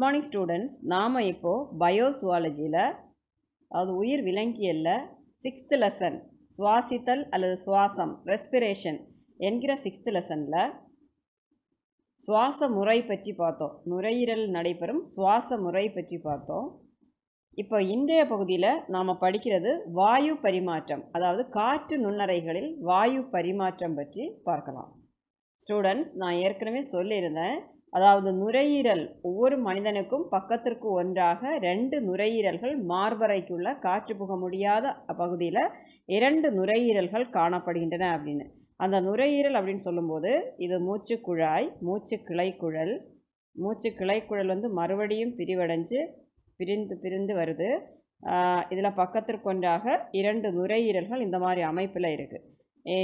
good morning students நாம் இப்போது பயோசுவாலஜியில் அதாவது உயிர் விலங்கியலில் சிக்ஸ்த்து லெசன் சுவாசித்தல் அல்லது சுவாசம் ரெஸ்பிரேஷன் என்கிற சிக்ஸ்த்து லெசனில் சுவாச முறை பற்றி பார்த்தோம் நுரையீரல் நடைபெறும் சுவாச முறை பற்றி பார்த்தோம் இப்போ இன்றைய பகுதியில் நாம் படிக்கிறது வாயு பரிமாற்றம் அதாவது காற்று நுண்ணறைகளில் வாயு பரிமாற்றம் பற்றி பார்க்கலாம் ஸ்டூடெண்ட்ஸ் நான் ஏற்கனவே சொல்லியிருந்தேன் அதாவது நுரையீரல் ஒவ்வொரு மனிதனுக்கும் பக்கத்திற்கு ஒன்றாக ரெண்டு நுரையீரல்கள் மார்பறைக்குள்ள காற்று புக முடியாத பகுதியில் இரண்டு நுரையீரல்கள் காணப்படுகின்றன அப்படின்னு அந்த நுரையீரல் அப்படின்னு சொல்லும்போது இது மூச்சு குழாய் மூச்சு கிளைக்குழல் மூச்சு கிளைக்குழல் வந்து மறுபடியும் பிரிவடைஞ்சு பிரிந்து பிரிந்து வருது இதில் பக்கத்திற்கு ஒன்றாக இரண்டு நுரையீரல்கள் இந்த மாதிரி அமைப்பில் இருக்குது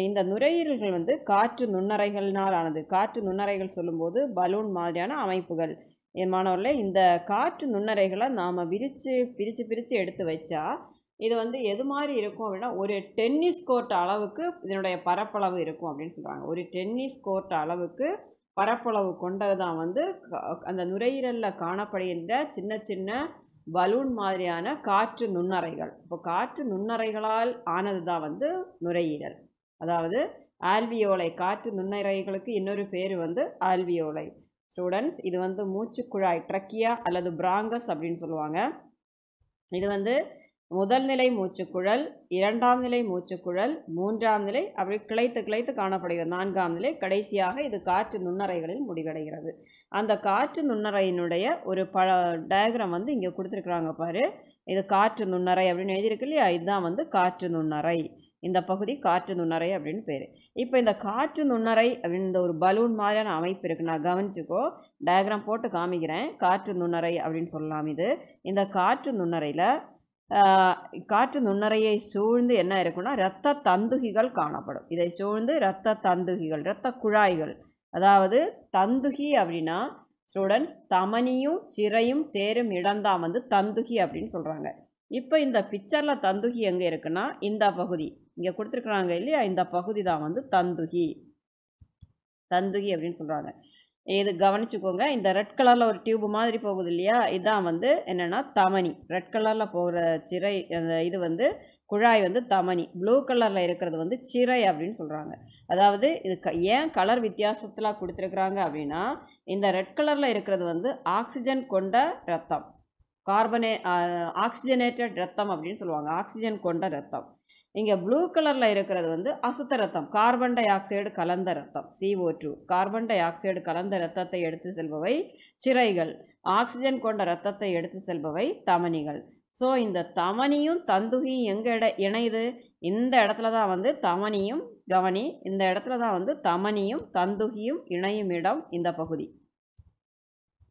இந்த நுரையீரல்கள் வந்து காற்று நுண்ணறைகள்னால் ஆனது காற்று நுண்ணறைகள் சொல்லும்போது பலூன் மாதிரியான அமைப்புகள் மாணவர்களே இந்த காற்று நுண்ணறைகளை நாம் விரித்து பிரித்து பிரித்து எடுத்து வச்சா இது வந்து எது மாதிரி இருக்கும் அப்படின்னா ஒரு டென்னிஸ் கோர்ட் அளவுக்கு இதனுடைய பரப்பளவு இருக்கும் அப்படின்னு சொல்கிறாங்க ஒரு டென்னிஸ் கோர்ட் அளவுக்கு பரப்பளவு கொண்டது தான் வந்து அந்த நுரையீரலில் காணப்படுகின்ற சின்ன சின்ன பலூன் மாதிரியான காற்று நுண்ணறைகள் இப்போ காற்று நுண்ணறைகளால் ஆனது தான் வந்து நுரையீரல் அதாவது ஆல்வியோலை காற்று நுண்ணறைகளுக்கு இன்னொரு பேர் வந்து ஆல்வியோலை ஸ்டூடெண்ட்ஸ் இது வந்து மூச்சு குழாய் ட்ரக்கியா அல்லது பிராங்கஸ் அப்படின்னு சொல்லுவாங்க இது வந்து முதல் நிலை மூச்சுக்குழல் இரண்டாம் நிலை மூச்சுக்குழல் மூன்றாம் நிலை அப்படி கிளைத்து கிளைத்து காணப்படுகிறது நான்காம் நிலை கடைசியாக இது காற்று நுண்ணறைகளில் முடிவடைகிறது அந்த காற்று நுண்ணறையினுடைய ஒரு ப டயக்ராம் வந்து இங்கே கொடுத்துருக்குறாங்க பாரு இது காற்று நுண்ணறை அப்படின்னு எழுதியிருக்கு இல்லையா இதுதான் வந்து காற்று நுண்ணறை இந்த பகுதி காற்று நுண்ணறை அப்படின்னு பேர் இப்போ இந்த காற்று நுண்ணறை அப்படின்னு இந்த ஒரு பலூன் மாதிரியான அமைப்பு இருக்குது நான் கவனிச்சுக்கோ டயக்ராம் போட்டு காமிக்கிறேன் காற்று நுண்ணறை அப்படின்னு சொல்லலாம் இது இந்த காற்று நுண்ணறையில் காற்று நுண்ணறையை சூழ்ந்து என்ன இருக்குன்னா இரத்த தந்துகிகள் காணப்படும் இதை சூழ்ந்து இரத்த தந்துகிகள் இரத்த குழாய்கள் அதாவது தந்துகி அப்படின்னா ஸ்டூடெண்ட்ஸ் தமனியும் சிறையும் சேரும் இடம்தான் வந்து தந்துகி அப்படின்னு சொல்கிறாங்க இப்போ இந்த பிக்சரில் தந்துகி எங்கே இருக்குன்னா இந்த பகுதி இங்கே கொடுத்துருக்குறாங்க இல்லையா இந்த பகுதி தான் வந்து தந்துகி தந்துகி அப்படின்னு சொல்கிறாங்க இது கவனிச்சுக்கோங்க இந்த ரெட் கலரில் ஒரு டியூப் மாதிரி போகுது இல்லையா இதுதான் வந்து என்னென்னா தமனி ரெட் கலரில் போகிற சிறை அந்த இது வந்து குழாய் வந்து தமனி ப்ளூ கலரில் இருக்கிறது வந்து சிறை அப்படின்னு சொல்கிறாங்க அதாவது இது க ஏன் கலர் வித்தியாசத்தில் கொடுத்துருக்குறாங்க அப்படின்னா இந்த ரெட் கலரில் இருக்கிறது வந்து ஆக்சிஜன் கொண்ட ரத்தம் கார்பனே ஆக்சிஜனேட்டட் ரத்தம் அப்படின்னு சொல்லுவாங்க ஆக்சிஜன் கொண்ட ரத்தம் இங்கே ப்ளூ கலரில் இருக்கிறது வந்து அசுத்த ரத்தம் கார்பன் டை ஆக்சைடு கலந்த ரத்தம் CO two carbon dioxide கலந்த ரத்தத்தை எடுத்து செல்பவை சிறைகள் ஆக்சிஜன் கொண்ட ரத்தத்தை எடுத்து செல்பவை தமனிகள் ஸோ இந்த தமனியும் தந்துகியும் எங்கே இட இணையுது இந்த இடத்துல தான் வந்து தமனியும் கவனி இந்த இடத்துல தான் வந்து தமனியும் தந்துகியும் இணையும் இடம் இந்த பகுதி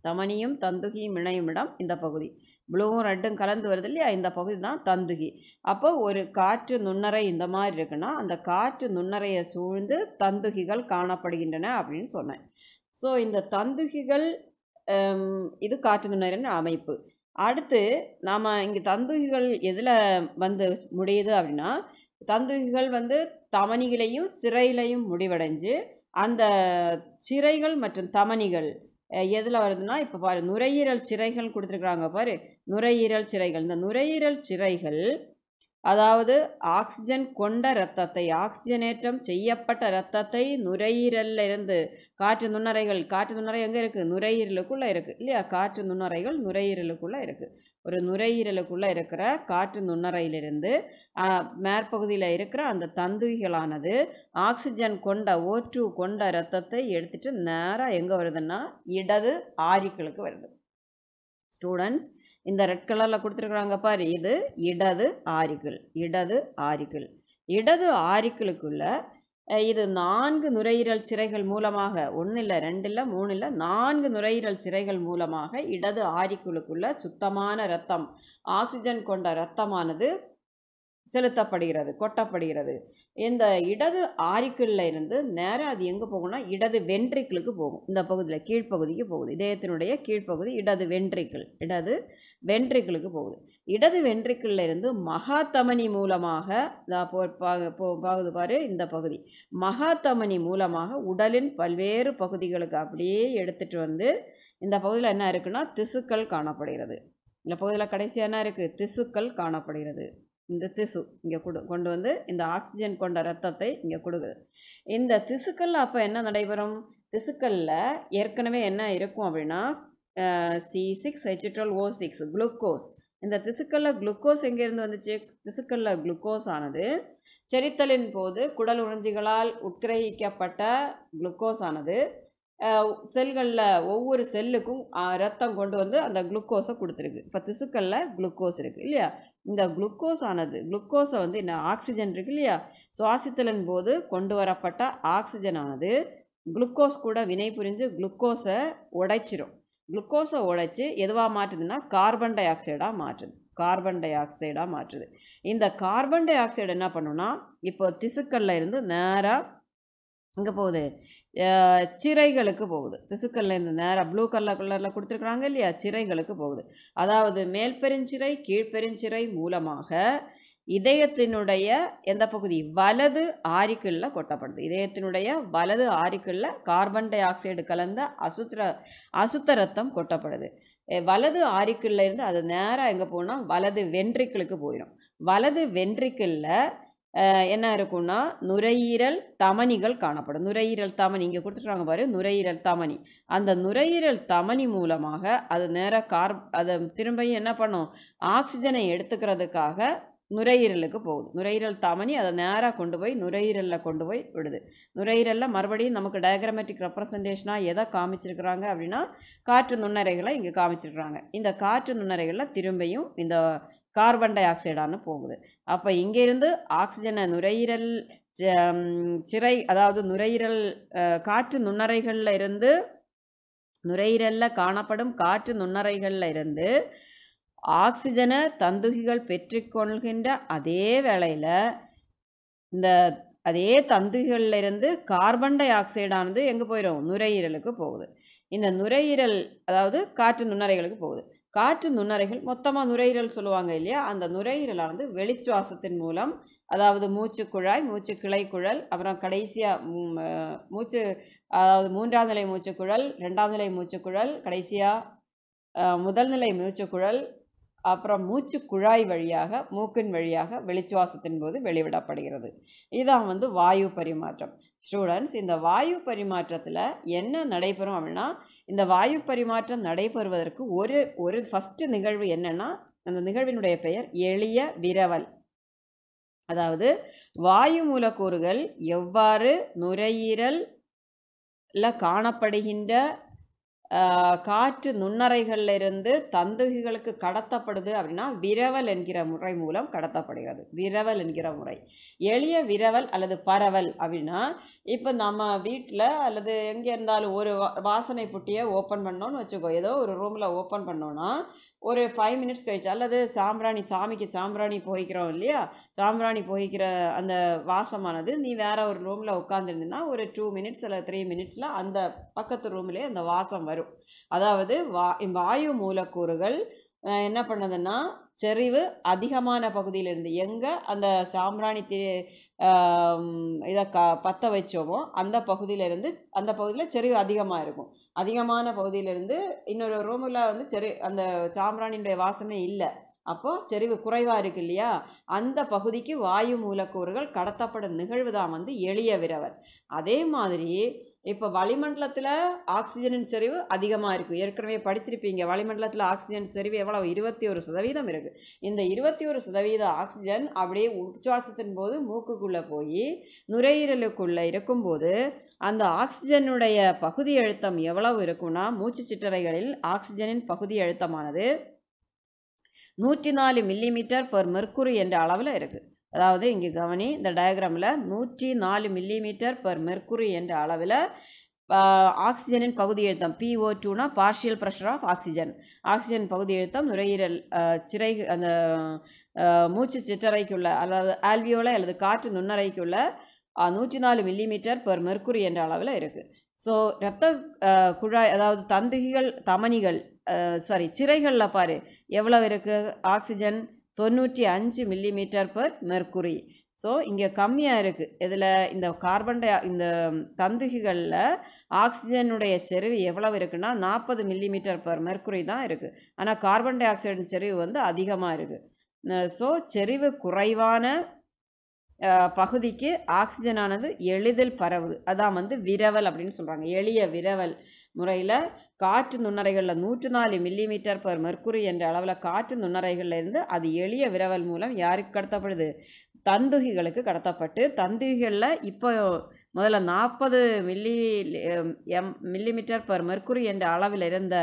தமனியும் தந்துகியும் இணையும் இடம் இந்த பகுதி ப்ளூவும் ரெட்டும் கலந்து வருது இல்லையா இந்த பகுதி தான் தந்துகி அப்போ ஒரு காற்று நுண்ணறை இந்த மாதிரி இருக்குன்னா அந்த காற்று நுண்ணறையை சூழ்ந்து தந்துகிகள் காணப்படுகின்றன அப்படின்னு சொன்னேன் ஸோ இந்த தந்துகிகள் இது காற்று நுண்ணறைன்னு அமைப்பு அடுத்து நாம் இங்கே தந்துகிகள் எதில் வந்து முடியுது அப்படின்னா தந்துகிகள் வந்து தமனிகளையும் சிறையிலையும் முடிவடைஞ்சு அந்த சிறைகள் மற்றும் தமணிகள் எதில் வருதுன்னா இப்போ பாரு நுரையீரல் சிறைகள் கொடுத்துருக்குறாங்க பாரு நுரையீரல் சிறைகள் இந்த நுரையீரல் சிறைகள் அதாவது ஆக்சிஜன் கொண்ட இரத்தத்தை ஆக்சிஜனேற்றம் செய்யப்பட்ட இரத்தத்தை நுரையீரலில் இருந்து காற்று நுண்ணறைகள் காற்று நுண்ணறை எங்கே இருக்குது நுரையீரலுக்குள்ளே இருக்குது இல்லையா காற்று நுண்ணறைகள் நுரையீரலுக்குள்ளே இருக்குது ஒரு நுரையீரலுக்குள்ளே இருக்கிற காற்று நுண்ணறையிலிருந்து மேற்பகுதியில் இருக்கிற அந்த தந்துவிகளானது ஆக்சிஜன் கொண்ட ஓற்று கொண்ட ரத்தத்தை எடுத்துட்டு நேராக எங்கே வருதுன்னா இடது ஆரிக்களுக்கு வருது ஸ்டூடெண்ட்ஸ் இந்த ரெட் கலரில் கொடுத்துருக்குறாங்க பார் இது இடது ஆரிக்கிள் இடது ஆரிக்கிள் இடது ஆரிக்கிளுக்குள்ள இது நான்கு நுரையீரல் சிறைகள் மூலமாக ஒன்றும் இல்லை ரெண்டு இல்லை மூணு இல்லை நான்கு நுரையீரல் சிறைகள் மூலமாக இடது ஆரிக்குழுக்குள்ள சுத்தமான ரத்தம் ஆக்சிஜன் கொண்ட ரத்தமானது செலுத்தப்படுகிறது கொட்டப்படுகிறது இந்த இடது ஆரிக்கிளில் இருந்து நேராக அது எங்கே போகும்னா இடது வென்ட்ரிக்கிளுக்கு போகும் இந்த பகுதியில் கீழ்ப்பகுதிக்கு போகுது இதயத்தினுடைய கீழ்ப்பகுதி இடது வென்ட்ரிக்கிள் இடது வென்ட்ரிக்கிளுக்கு போகுது இடது வென்ட்ரிக்கிளில் இருந்து மகாத்தமனி மூலமாக பாகுது பாரு இந்த பகுதி மகாத்தமனி மூலமாக உடலின் பல்வேறு பகுதிகளுக்கு அப்படியே எடுத்துட்டு வந்து இந்த பகுதியில் என்ன இருக்குன்னா திசுக்கள் காணப்படுகிறது இந்த பகுதியில் கடைசியாக என்ன இருக்குது திசுக்கள் காணப்படுகிறது இந்த திசு இங்கே கொடு கொண்டு வந்து இந்த ஆக்சிஜன் கொண்ட ரத்தத்தை இங்கே கொடுக்குது இந்த திசுக்கள் அப்போ என்ன நடைபெறும் திசுக்களில் ஏற்கனவே என்ன இருக்கும் அப்படின்னா சி சிக்ஸ் ஹெச்ட்ரோல் ஓ சிக்ஸ் குளுக்கோஸ் இந்த திசுக்களில் குளுக்கோஸ் எங்கேருந்து வந்துச்சு திசுக்களில் குளுக்கோஸ் ஆனது செரித்தலின் போது குடல் உறிஞ்சிகளால் உட்கிரகிக்கப்பட்ட குளுக்கோஸ் ஆனது செல்களில் ஒவ்வொரு செல்லுக்கும் ரத்தம் கொண்டு வந்து அந்த குளுக்கோஸை கொடுத்துருக்கு இப்போ திசுக்களில் குளுக்கோஸ் இருக்குது இல்லையா இந்த குளுக்கோஸ் ஆனது குளுக்கோஸை வந்து என்ன ஆக்சிஜன் இருக்கு இல்லையா சுவாசித்தலின் போது கொண்டு வரப்பட்ட ஆக்சிஜன் ஆனது குளுக்கோஸ் கூட வினை புரிஞ்சு குளுக்கோஸை உடைச்சிரும் குளுக்கோஸை உடைச்சி எதுவாக மாற்றுதுன்னா கார்பன் டை ஆக்சைடாக மாற்றுது கார்பன் டை ஆக்சைடாக மாற்றுது இந்த கார்பன் டை ஆக்சைடு என்ன பண்ணுன்னா இப்போ திசுக்களில் இருந்து நேராக இங்கே போகுது சிறைகளுக்கு போகுது திசுக்கல்ல இந்த நேராக ப்ளூ கலர் கலரில் கொடுத்துருக்குறாங்க இல்லையா சிறைகளுக்கு போகுது அதாவது மேல்பெருஞ்சிறை கீழ்பெருஞ்சிறை மூலமாக இதயத்தினுடைய எந்த பகுதி வலது ஆரிக்கல்ல கொட்டப்படுது இதயத்தினுடைய வலது ஆரிக்கல்ல கார்பன் டை ஆக்சைடு கலந்த அசுத்திர அசுத்த ரத்தம் கொட்டப்படுது வலது ஆரிக்கல்ல இருந்து அது நேராக எங்கே போனால் வலது வென்ட்ரிக்கிளுக்கு போயிடும் வலது வென்ட்ரிக்கிளில் என்ன இருக்கும்னா நுரையீரல் தமனிகள் காணப்படும் நுரையீரல் தமனி இங்கே கொடுத்துருக்காங்க பாரு நுரையீரல் தமனி அந்த நுரையீரல் தமனி மூலமாக அது நேராக கார் அதை திரும்பியும் என்ன பண்ணும் ஆக்சிஜனை எடுத்துக்கிறதுக்காக நுரையீரலுக்கு போகுது நுரையீரல் தமனி அதை நேராக கொண்டு போய் நுரையீரலில் கொண்டு போய் விடுது நுரையீரலில் மறுபடியும் நமக்கு டயக்ராமேட்டிக் ரெப்ரசன்டேஷனாக எதை காமிச்சிருக்கிறாங்க அப்படின்னா காற்று நுண்ணறைகளை இங்கே காமிச்சிருக்கிறாங்க இந்த காற்று நுண்ணறைகளில் திரும்பியும் இந்த கார்பன் டை ஆக்சைடானு போகுது அப்போ இங்கேருந்து ஆக்சிஜனை நுரையீரல் சிறை அதாவது நுரையீரல் காற்று நுண்ணறைகளில் இருந்து நுரையீரலில் காணப்படும் காற்று நுண்ணறைகளில் இருந்து ஆக்சிஜனை தந்துகிகள் பெற்றுக்கொள்கின்ற அதே வேளையில் இந்த அதே தந்துகிகளில் இருந்து கார்பன் டை ஆக்சைடானது எங்கே போயிடும் நுரையீரலுக்கு போகுது இந்த நுரையீரல் அதாவது காற்று நுண்ணறைகளுக்கு போகுது காற்று நுண்ணறைகள் மொத்தமாக நுரையீரல் சொல்லுவாங்க இல்லையா அந்த நுரையீரலானது வெளிச்சுவாசத்தின் மூலம் அதாவது மூச்சு குழாய் மூச்சு கிளை குழல் அப்புறம் கடைசியாக மூச்சு அதாவது மூன்றாம் நிலை மூச்சு குழல் ரெண்டாம் நிலை மூச்சு குழல் கடைசியாக முதல் நிலை மூச்சு குழல் அப்புறம் மூச்சு குழாய் வழியாக மூக்கின் வழியாக வெளிச்சுவாசத்தின் போது வெளிவிடப்படுகிறது இதான் வந்து வாயு பரிமாற்றம் ஸ்டூடெண்ட்ஸ் இந்த வாயு பரிமாற்றத்தில் என்ன நடைபெறும் அப்படின்னா இந்த வாயு பரிமாற்றம் நடைபெறுவதற்கு ஒரு ஒரு ஃபஸ்ட்டு நிகழ்வு என்னென்னா அந்த நிகழ்வினுடைய பெயர் எளிய விரவல் அதாவது வாயு மூலக்கூறுகள் எவ்வாறு நுரையீரல் காணப்படுகின்ற காற்று நுண்ணறைகளில் இருந்து தந்துகிகளுக்கு கடத்தப்படுது அப்படின்னா விரவல் என்கிற முறை மூலம் கடத்தப்படுகிறது விரவல் என்கிற முறை எளிய விரவல் அல்லது பரவல் அப்படின்னா இப்போ நம்ம வீட்டில் அல்லது எங்கே இருந்தாலும் ஒரு வாசனை புட்டியை ஓப்பன் பண்ணோன்னு வச்சுக்கோ ஏதோ ஒரு ரூமில் ஓப்பன் பண்ணோன்னா ஒரு ஃபைவ் மினிட்ஸ் கழிச்சு அல்லது சாம்பிராணி சாமிக்கு சாம்பிராணி போகிக்கிறோம் இல்லையா சாம்பிராணி போகிக்கிற அந்த வாசமானது நீ வேறு ஒரு ரூமில் உட்காந்துருந்துன்னா ஒரு டூ மினிட்ஸ் இல்லை த்ரீ மினிட்ஸில் அந்த பக்கத்து ரூம்லேயே அந்த வாசம் வரும் அதாவது வா வாயு மூலக்கூறுகள் என்ன பண்ணுதுன்னா செறிவு அதிகமான பகுதியிலிருந்து எங்கே அந்த சாம்பிராணி தே இதை க பற்ற வச்சோமோ அந்த பகுதியிலேருந்து அந்த பகுதியில் செறிவு அதிகமாக இருக்கும் அதிகமான பகுதியிலேருந்து இன்னொரு ரூமில் வந்து செறி அந்த சாம்பிராணியினுடைய வாசமே இல்லை அப்போது செறிவு குறைவாக இருக்கு இல்லையா அந்த பகுதிக்கு வாயு மூலக்கூறுகள் கடத்தப்படும் நிகழ்வு தான் வந்து எளிய விரவர் அதே மாதிரி இப்போ வளிமண்டலத்தில் ஆக்சிஜனின் செறிவு அதிகமாக இருக்குது ஏற்கனவே படிச்சிருப்பீங்க வளிமண்டலத்தில் ஆக்சிஜன் செறிவு எவ்வளோ இருபத்தி ஒரு சதவீதம் இருக்குது இந்த இருபத்தி ஒரு சதவீத ஆக்சிஜன் அப்படியே உச்சுவாசத்தின் போது மூக்குக்குள்ளே போய் நுரையீரலுக்குள்ளே இருக்கும்போது அந்த ஆக்சிஜனுடைய பகுதி அழுத்தம் எவ்வளவு இருக்குன்னா மூச்சு சிற்றறைகளில் ஆக்சிஜனின் பகுதி அழுத்தமானது நூற்றி நாலு மில்லிமீட்டர் பர் மெர்க்குரி என்ற அளவில் இருக்குது அதாவது இங்கே கவனி இந்த டயக்ராமில் நூற்றி நாலு மில்லிமீட்டர் பர் மெர்க்குரி என்ற அளவில் ஆக்சிஜனின் பகுதி எழுத்தம் பிஓ டூனா partial pressure of oxygen oxygen பகுதி எழுத்தம் நுரையீரல் சிறை அந்த மூச்சு சிற்றறைக்குள்ள அதாவது ஆல்வியோல அல்லது காற்று நுண்ணறைக்குள்ள நூற்றி நாலு மில்லிமீட்டர் பெர் மெர்குரி என்ற அளவில் இருக்குது ஸோ இரத்த குழாய் அதாவது தந்துகிகள் தமனிகள் சாரி சிறைகளில் பாரு எவ்வளவு இருக்குது ஆக்சிஜன் தொண்ணூற்றி அஞ்சு மில்லிமீட்டர் பர் மெர்க்குரி ஸோ இங்கே கம்மியாக இருக்குது இதில் இந்த கார்பன் டை இந்த தந்துகிகளில் ஆக்சிஜனுடைய செறிவு எவ்வளவு இருக்குன்னா நாற்பது மில்லிமீட்டர் பர் மெர்க்குரி தான் இருக்குது ஆனால் கார்பன் டை ஆக்சைடின் செறிவு வந்து அதிகமாக இருக்குது ஸோ செறிவு குறைவான பகுதிக்கு ஆக்சிஜனானது எளிதில் பரவு அதான் வந்து விரவல் அப்படின்னு சொல்கிறாங்க எளிய விரவல் முறையில் காற்று நுண்ணறைகளில் நூற்று நாலு மில்லி மீட்டர் பர் மெர்க்குரி என்ற அளவில் காற்று நுண்ணறைகள்லேருந்து அது எளிய விரவல் மூலம் யாருக்கு கடத்தப்படுது தந்துகிகளுக்கு கடத்தப்பட்டு தந்துகிகளில் இப்போ முதல்ல நாற்பது milli M millimetre per mercury என்ற அளவில் இருந்த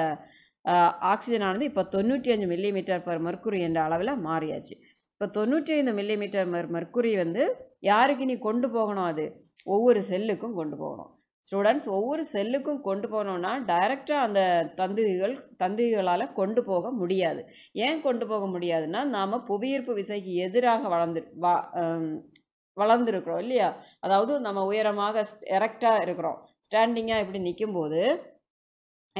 ஆக்சிஜனானது இப்போ தொண்ணூற்றி அஞ்சு மில்லிமீட்டர் பர் மெர்க்குரி என்ற அளவில் மாறியாச்சு இப்போ தொண்ணூற்றி ஐந்து மில்லிமீட்டர் மர் மர்க்குரி வந்து யாருக்கு நீ கொண்டு போகணும் அது ஒவ்வொரு செல்லுக்கும் கொண்டு போகணும் ஸ்டூடெண்ட்ஸ் ஒவ்வொரு செல்லுக்கும் கொண்டு போனோம்னா டைரெக்டாக அந்த தந்துகிகள் தந்துகிகளால் கொண்டு போக முடியாது ஏன் கொண்டு போக முடியாதுன்னா நாம் புவியீர்ப்பு விசைக்கு எதிராக வளர்ந்து வா வளர்ந்துருக்குறோம் இல்லையா அதாவது நம்ம உயரமாக எரக்டாக இருக்கிறோம் ஸ்டாண்டிங்காக இப்படி நிற்கும்போது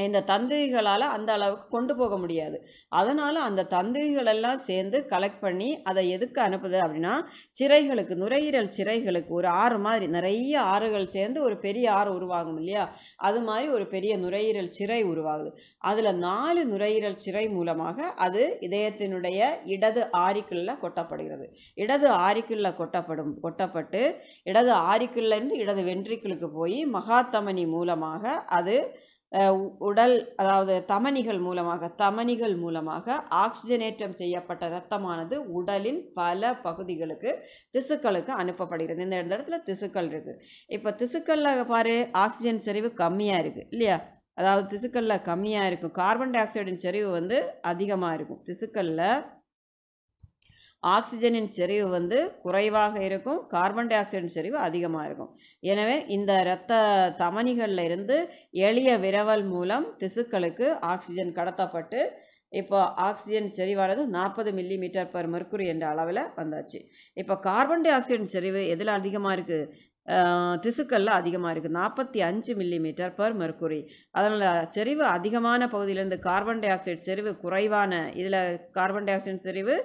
இந்த தந்திரிகளால் அந்த அளவுக்கு கொண்டு போக முடியாது அதனால் அந்த தந்திரிகளெல்லாம் சேர்ந்து கலெக்ட் பண்ணி அதை எதுக்கு அனுப்புது அப்படின்னா சிறைகளுக்கு நுரையீரல் சிறைகளுக்கு ஒரு ஆறு மாதிரி நிறைய ஆறுகள் சேர்ந்து ஒரு பெரிய ஆறு உருவாகும் இல்லையா அது மாதிரி ஒரு பெரிய நுரையீரல் சிறை உருவாகுது அதில் நாலு நுரையீரல் சிறை மூலமாக அது இதயத்தினுடைய இடது ஆரிக்குள்ள கொட்டப்படுகிறது இடது ஆரிக்குள்ள கொட்டப்படும் கொட்டப்பட்டு இடது ஆரிக்குள்ளேருந்து இடது வென்ட்ரிக்கிளுக்கு போய் மகாத்தமனி மூலமாக அது உடல் அதாவது தமனிகள் மூலமாக தமனிகள் மூலமாக ஆக்சிஜனேற்றம் செய்யப்பட்ட ரத்தமானது உடலின் பல பகுதிகளுக்கு திசுக்களுக்கு அனுப்பப்படுகிறது இந்த இடத்துல திசுக்கள் இருக்குது இப்போ திசுக்களில் பாரு ஆக்சிஜன் செறிவு கம்மியாக இருக்குது இல்லையா அதாவது திசுக்களில் கம்மியாக இருக்கும் கார்பன் டை ஆக்சைடின் செறிவு வந்து அதிகமாக இருக்கும் திசுக்களில் ஆக்சிஜனின் செறிவு வந்து குறைவாக இருக்கும் கார்பன் டை ஆக்சைடின் செறிவு அதிகமாக இருக்கும் எனவே இந்த இரத்த தமனிகளில் இருந்து எளிய விரவல் மூலம் திசுக்களுக்கு ஆக்சிஜன் கடத்தப்பட்டு இப்போ ஆக்சிஜன் செறிவானது நாற்பது மில்லி மீட்டர் பர் மர்க்குரி என்ற அளவில் வந்தாச்சு இப்போ கார்பன் டை ஆக்சைடின் செறிவு எதில் அதிகமாக இருக்குது திசுக்களில் அதிகமாக இருக்குது நாற்பத்தி அஞ்சு மில்லி மீட்டர் பர் மெர்குரி அதனால் செறிவு அதிகமான பகுதியிலேருந்து கார்பன் டை ஆக்சைடு செறிவு குறைவான இதில் கார்பன் டை ஆக்சைடு செறிவு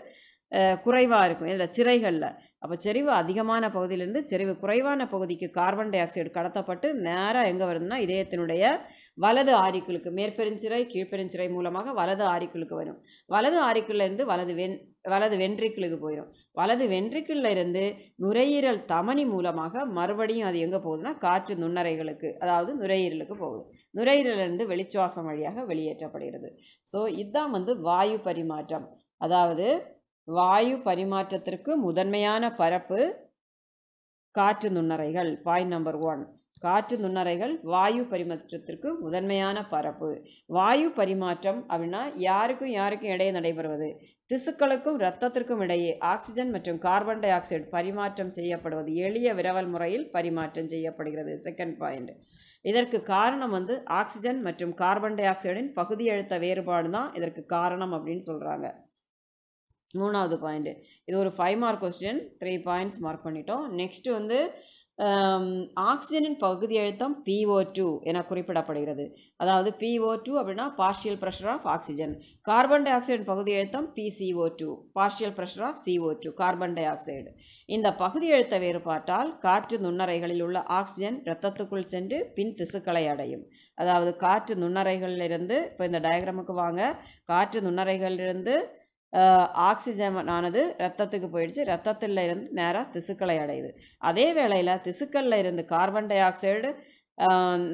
குறைவாக இருக்கும் இதில் சிறைகளில் அப்போ செறிவு அதிகமான பகுதியிலேருந்து செறிவு குறைவான பகுதிக்கு கார்பன் டை ஆக்சைடு கடத்தப்பட்டு நேராக எங்கே வருதுன்னா இதயத்தினுடைய வலது ஆரிக்குளுக்கு மேற்பெருஞ்சிறை கீழ்பெருஞ்சிறை மூலமாக வலது ஆரிக்குளுக்கு வரும் வலது ஆரிக்குள்ளேருந்து வலது வெண் வலது வென்ட்ரிக்கிளுக்கு போயிடும் வலது வென்ட்ரிக்கிளில் இருந்து நுரையீரல் தமனி மூலமாக மறுபடியும் அது எங்கே போகுதுன்னா காற்று நுண்ணறைகளுக்கு அதாவது நுரையீரலுக்கு போகுது நுரையீரலிருந்து வெளிச்சுவாசம் வழியாக வெளியேற்றப்படுகிறது ஸோ இதுதான் வந்து வாயு பரிமாற்றம் அதாவது வாயு பரிமாற்றத்திற்கு முதன்மையான பரப்பு காற்று நுண்ணறைகள் பாயிண்ட் நம்பர் ஒன் காற்று நுண்ணறைகள் வாயு பரிமாற்றத்திற்கு முதன்மையான பரப்பு வாயு பரிமாற்றம் அப்படின்னா யாருக்கும் யாருக்கும் இடையே நடைபெறுவது திசுக்களுக்கும் இரத்தத்திற்கும் இடையே ஆக்சிஜன் மற்றும் கார்பன் டை ஆக்சைடு பரிமாற்றம் செய்யப்படுவது எளிய விரவல் முறையில் பரிமாற்றம் செய்யப்படுகிறது செகண்ட் பாயிண்ட் இதற்கு காரணம் வந்து ஆக்சிஜன் மற்றும் கார்பன் டை ஆக்சைடின் பகுதி அழுத்த வேறுபாடு தான் இதற்கு காரணம் அப்படின்னு சொல்கிறாங்க மூணாவது பாயிண்ட்டு இது ஒரு five mark question three points mark பண்ணிட்டோம் நெக்ஸ்ட்டு வந்து ஆக்சிஜனின் um, பகுதி அழுத்தம் பிஓ டூ என குறிப்பிடப்படுகிறது அதாவது பிஓ டூ அப்படின்னா partial pressure of oxygen carbon dioxide பகுதி அழுத்தம் PCO two partial pressure of CO two carbon dioxide இந்த பகுதி அழுத்த வேறுபாட்டால் காற்று நுண்ணறைகளில் உள்ள ஆக்சிஜன் இரத்தத்துக்குள் சென்று பின் திசுக்களை அடையும் அதாவது காற்று நுண்ணறைகளிலிருந்து இப்போ இந்த டயக்ராமுக்கு வாங்க காற்று நுண்ணறைகளிலிருந்து ஆக்சிஜன் ஆனது ரத்தத்துக்கு போயிடுச்சு ரத்தத்தில் இருந்து நேராக திசுக்களை அடையுது அதே வேளையில் திசுக்களில் இருந்து கார்பன் டை ஆக்சைடு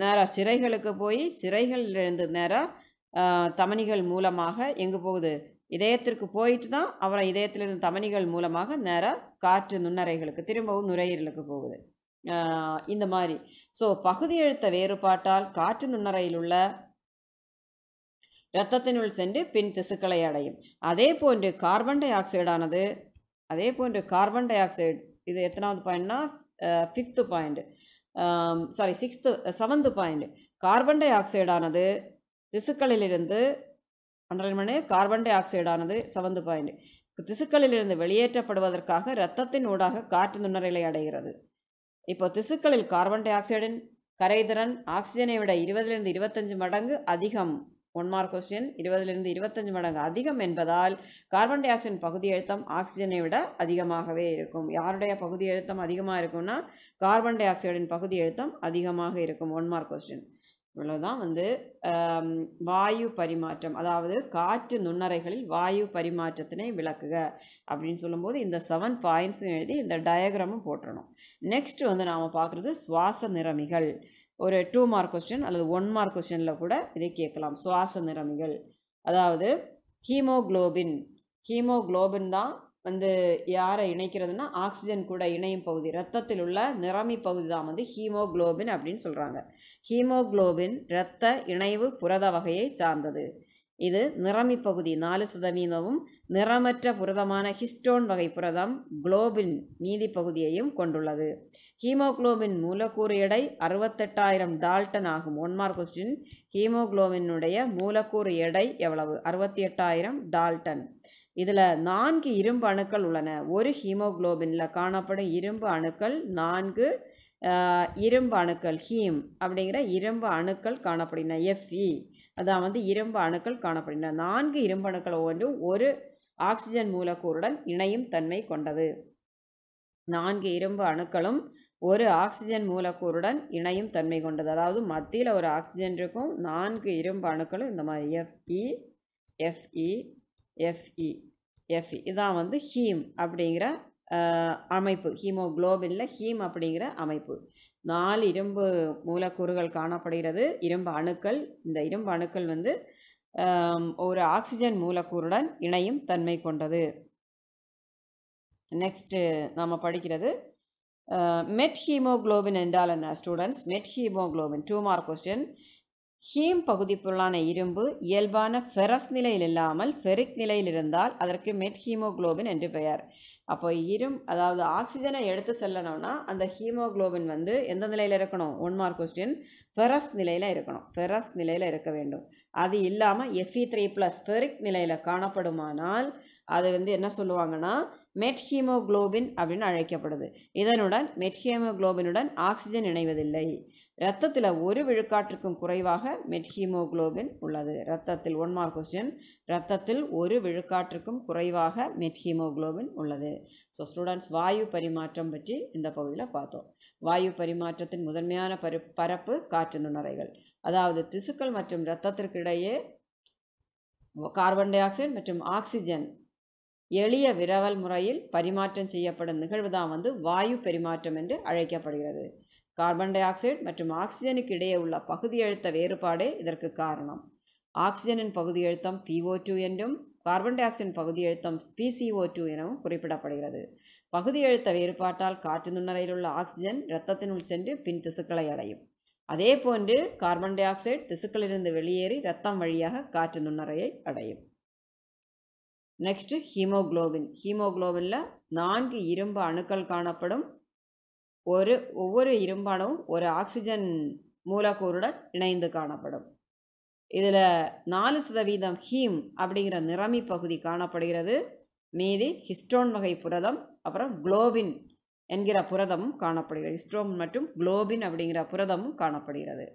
நேராக சிறைகளுக்கு போய் சிறைகளிலிருந்து நேராக தமனிகள் மூலமாக எங்கே போகுது இதயத்திற்கு போயிட்டு தான் அப்புறம் இதயத்திலிருந்து தமனிகள் மூலமாக நேராக காற்று நுண்ணறைகளுக்கு திரும்பவும் நுரையீரலுக்கு போகுது இந்த மாதிரி ஸோ பகுதி எழுத்த வேறுபாட்டால் காற்று நுண்ணறையில் உள்ள இரத்தத்தினுள் சென்று பின் திசுக்களை அடையும் அதே போன்று கார்பன் டை ஆக்சைடானது அதே போன்று கார்பன் டை ஆக்சைடு இது எத்தனாவது பாயிண்ட்னா fifth point sorry sixth seventh point carbon டை ஆக்சைடானது திசுக்களிலிருந்து மணி கார்பன் டை ஆக்சைடானது செவன்த்து பாயிண்ட் திசுக்களிலிருந்து வெளியேற்றப்படுவதற்காக இரத்தத்தின் ஊடாக காற்று நுண்ணறைகளை அடைகிறது இப்போ திசுக்களில் கார்பன் டை ஆக்சைடின் கரைதிறன் ஆக்சிஜனை விட இருபதுலேருந்து இருபத்தஞ்சு மடங்கு அதிகம் ஒன் மார்க் கொஸ்டின் இருபதுலேருந்து இருபத்தஞ்சு மடங்கு அதிகம் என்பதால் கார்பன் டை ஆக்சைடு பகுதி அழுத்தம் ஆக்சிஜனை விட அதிகமாகவே இருக்கும் யாருடைய பகுதி அழுத்தம் அதிகமாக இருக்கும்னா கார்பன் டை ஆக்சைடின் பகுதி அழுத்தம் அதிகமாக இருக்கும் ஒன் மார்க் கொஸ்டின் இவ்வளோதான் வந்து வாயு பரிமாற்றம் அதாவது காற்று நுண்ணறைகளில் வாயு பரிமாற்றத்தினை விளக்குக அப்படின்னு சொல்லும்போது இந்த செவன் பாயிண்ட்ஸும் எழுதி இந்த டயக்ராமும் போட்டுடணும் நெக்ஸ்ட் வந்து நாம் பார்க்குறது சுவாச நிறமிகள் ஒரு டூ மார்க் கொஸ்டின் அல்லது ஒன் மார்க் கொஸ்டினில் கூட இதை கேட்கலாம் சுவாச நிறமிகள் அதாவது ஹீமோக்ளோபின் ஹீமோக்ளோபின் தான் வந்து யாரை இணைக்கிறதுனா ஆக்சிஜன் கூட இணையும் பகுதி ரத்தத்தில் உள்ள நிறமி பகுதி தான் வந்து ஹீமோக்ளோபின் அப்படின்னு சொல்கிறாங்க ஹீமோக்ளோபின் இரத்த இணைவு புரத வகையை சார்ந்தது இது நிறமி பகுதி நாலு சதவீதமும் நிறமற்ற புரதமான ஹிஸ்டோன் வகை புரதம் குளோபின் மீதி பகுதியையும் கொண்டுள்ளது ஹீமோக்ளோபின் மூலக்கூறு எடை அறுபத்தெட்டாயிரம் டால்டன் ஆகும் ஒன் கொஸ்டின் ஹீமோக்ளோபினுடைய மூலக்கூறு எடை எவ்வளவு அறுபத்தி எட்டாயிரம் டால்டன் இதில் நான்கு இரும்பு அணுக்கள் உள்ளன ஒரு ஹீமோக்ளோபினில் காணப்படும் இரும்பு அணுக்கள் நான்கு இரும்பு அணுக்கள் ஹீம் அப்படிங்கிற இரும்பு அணுக்கள் காணப்படுகின்றன எஃப்இ அதான் வந்து இரும்பு அணுக்கள் காணப்படுகின்றன நான்கு இரும்பு அணுக்கள் ஒவ்வொன்றும் ஒரு ஆக்சிஜன் மூலக்கூறுடன் இணையும் தன்மை கொண்டது நான்கு இரும்பு அணுக்களும் ஒரு ஆக்சிஜன் மூலக்கூறுடன் இணையும் தன்மை கொண்டது அதாவது மத்தியில் ஒரு ஆக்சிஜன் இருக்கும் நான்கு இரும்பு அணுக்களும் இந்த மாதிரி எஃப்இ எஃப்இ எஃப்இ எஃப்இ இதான் வந்து ஹீம் அப்படிங்கிற அமைப்பு ஹீமோக்ளோபினில் ஹீம் அப்படிங்கிற அமைப்பு நாலு இரும்பு மூலக்கூறுகள் காணப்படுகிறது இரும்பு அணுக்கள் இந்த இரும்பு அணுக்கள் வந்து ஒரு ஆக்சிஜன் மூலக்கூறுடன் இணையும் தன்மை கொண்டது நெக்ஸ்ட்டு நாம் படிக்கிறது மெட் ஹீமோக்ளோபின் என்றால் என்ன students methaemoglobin two mark question haem பகுதி பொருளான இரும்பு இயல்பான ஃபெரஸ் நிலையில் இல்லாமல் ஃபெரிக் நிலையில் இருந்தால் அதற்கு மெட் ஹீமோக்ளோபின் என்று பெயர் அப்போ இரும் அதாவது ஆக்சிஜனை எடுத்து செல்லணும்னா அந்த ஹீமோக்ளோபின் வந்து எந்த நிலையில் இருக்கணும் ஒன் மார்க் கொஸ்டின் ஃபெரஸ் நிலையில் இருக்கணும் ஃபெரஸ் நிலையில் இருக்க வேண்டும் அது இல்லாமல் எஃப்இ த்ரீ ப்ளஸ் ஃபெரிக் நிலையில் காணப்படுமானால் அது வந்து என்ன சொல்லுவாங்கன்னா மெட்ஹீமோக்ளோபின் அப்படின்னு அழைக்கப்படுது இதனுடன் மெட்ஹீமோக்ளோபினுடன் ஆக்சிஜன் இணைவதில்லை ரத்தத்தில் ஒரு விழுக்காட்டிற்கும் குறைவாக மெட்ஹீமோகுளோபின் உள்ளது ரத்தத்தில் ஒன் மார்க் கொஸ்டின் ரத்தத்தில் ஒரு விழுக்காட்டிற்கும் குறைவாக மெட்ஹீமோகுளோபின் உள்ளது ஸோ ஸ்டூடெண்ட்ஸ் வாயு பரிமாற்றம் பற்றி இந்த பகுதியில் பார்த்தோம் வாயு பரிமாற்றத்தின் முதன்மையான பரு பரப்பு காற்று நுணறைகள் அதாவது திசுக்கள் மற்றும் இரத்தத்திற்கிடையே கார்பன் டை ஆக்சைடு மற்றும் ஆக்சிஜன் எளிய விரவல் முறையில் பரிமாற்றம் செய்யப்படும் நிகழ்வு தான் வந்து வாயு பரிமாற்றம் என்று அழைக்கப்படுகிறது கார்பன் டை ஆக்சைடு மற்றும் ஆக்சிஜனுக்கு இடையே உள்ள பகுதி அழுத்த வேறுபாடே இதற்கு காரணம் ஆக்சிஜனின் பகுதி அழுத்தம் பிஓ டூ என்றும் கார்பன் டை ஆக்சைடின் பகுதி அழுத்தம் பிசிஓ டூ எனவும் குறிப்பிடப்படுகிறது பகுதி அழுத்த வேறுபாட்டால் காற்று நுண்ணறையில் உள்ள ஆக்சிஜன் இரத்தத்தினுள் சென்று பின் திசுக்களை அடையும் அதே போன்று கார்பன் டை ஆக்சைடு திசுக்களிலிருந்து வெளியேறி இரத்தம் வழியாக காற்று நுண்ணறையை அடையும் நெக்ஸ்ட்டு ஹீமோக்ளோபின் ஹீமோக்ளோபினில் நான்கு இரும்பு அணுக்கள் காணப்படும் ஒரு ஒவ்வொரு இரும்பாலும் ஒரு ஆக்சிஜன் மூலக்கூறுடன் இணைந்து காணப்படும் இதில் நாலு சதவீதம் ஹீம் அப்படிங்கிற நிறமி பகுதி காணப்படுகிறது மீதி ஹிஸ்டோன் வகை புரதம் அப்புறம் குளோபின் என்கிற புரதமும் காணப்படுகிறது ஹிஸ்டோன் மற்றும் குளோபின் அப்படிங்கிற புரதமும் காணப்படுகிறது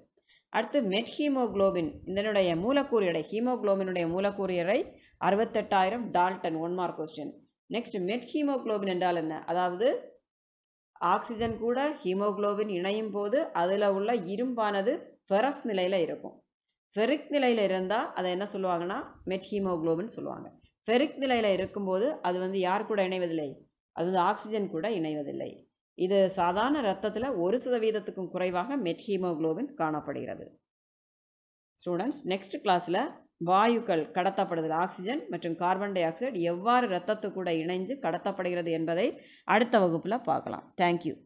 அடுத்து மெட் ஹீமோக்ளோபின் இதனுடைய மூலக்கூறு எடை ஹீமோக்ளோபினுடைய மூலக்கூறு எடை அறுபத்தெட்டாயிரம் dalton one mark question next methaemoglobin என்றால் என்ன அதாவது ஆக்சிஜன் கூட ஹீமோக்ளோபின் இணையும் போது அதில் உள்ள இரும்பானது ஃபெரஸ் நிலையில் இருக்கும் ஃபெரிக் நிலையில் இருந்தால் அதை என்ன சொல்லுவாங்கன்னா மெட்ஹீமோக்ளோபின் சொல்லுவாங்க ஃபெரிக் நிலையில் இருக்கும்போது அது வந்து யார் கூட இணைவதில்லை அது வந்து ஆக்சிஜன் கூட இணைவதில்லை இது சாதாரண ரத்தத்தில் ஒரு சதவீதத்துக்கும் குறைவாக மெட்ஹீமோக்ளோபின் காணப்படுகிறது ஸ்டூடெண்ட்ஸ் நெக்ஸ்ட் கிளாஸில் வாயுக்கள் கடத்தப்படுதல் ஆக்சிஜன் மற்றும் கார்பன் டை ஆக்சைடு எவ்வாறு இரத்தத்து கூட இணைஞ்சு கடத்தப்படுகிறது என்பதை அடுத்த வகுப்பில் பார்க்கலாம் தேங்க்யூ